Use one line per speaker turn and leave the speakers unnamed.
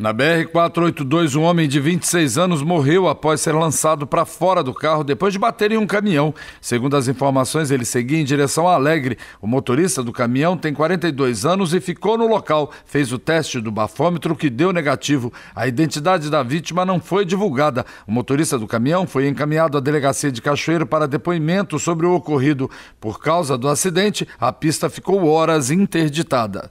Na BR-482, um homem de 26 anos morreu após ser lançado para fora do carro depois de bater em um caminhão. Segundo as informações, ele seguia em direção a Alegre. O motorista do caminhão tem 42 anos e ficou no local. Fez o teste do bafômetro que deu negativo. A identidade da vítima não foi divulgada. O motorista do caminhão foi encaminhado à delegacia de Cachoeiro para depoimento sobre o ocorrido. Por causa do acidente, a pista ficou horas interditada.